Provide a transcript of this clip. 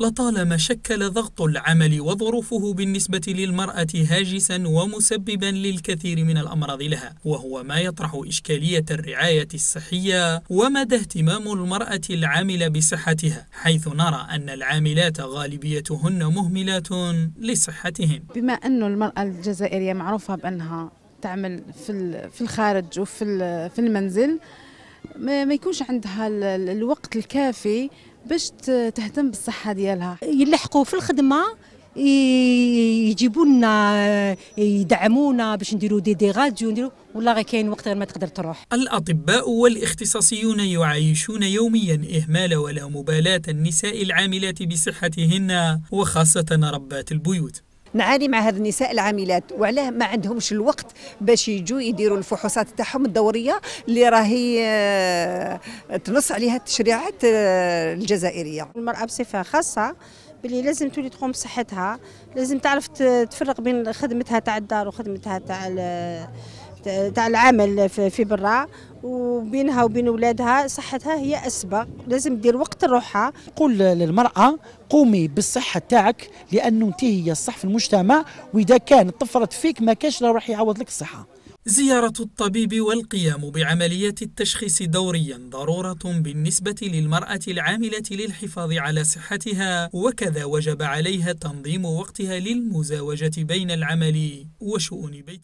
لطالما شكل ضغط العمل وظروفه بالنسبة للمرأة هاجسا ومسببا للكثير من الأمراض لها وهو ما يطرح إشكالية الرعاية الصحية ومدى اهتمام المرأة العاملة بصحتها حيث نرى أن العاملات غالبيتهن مهملات لصحتهن بما أن المرأة الجزائرية معروفة بأنها تعمل في الخارج وفي المنزل ما يكونش عندها الوقت الكافي باش تهتم بالصحه ديالها يلحقوا في الخدمه يجيبوا لنا يدعمونا باش نديروا دي دي راديو نديروا والله غير كاين وقت غير ما تقدر تروح الاطباء والاختصاصيون يعايشون يوميا اهمال ولا مبالاه النساء العاملات بصحتهن وخاصه ربات البيوت نعاني مع هذه النساء العاملات وعلاه ما عندهمش الوقت باش يجوا يديروا الفحوصات تاعهم الدوريه اللي راهي آه، تنص عليها التشريعات آه، الجزائريه المراه بصفه خاصه بلي لازم تولي تقوم بصحتها لازم تعرف تفرق بين خدمتها تاع الدار وخدمتها تاع تاع العمل في برا وبينها وبين ولادها صحتها هي اسبق لازم دير وقت لروحها قول للمراه قومي بالصحه تاعك لانه انت هي الصح في المجتمع واذا كان طفرت فيك ما كاش راح يعوض لك الصحه زيارة الطبيب والقيام بعمليات التشخيص دوريا ضرورة بالنسبة للمرأة العاملة للحفاظ على صحتها وكذا وجب عليها تنظيم وقتها للمزاوجة بين العمل وشؤون بيتها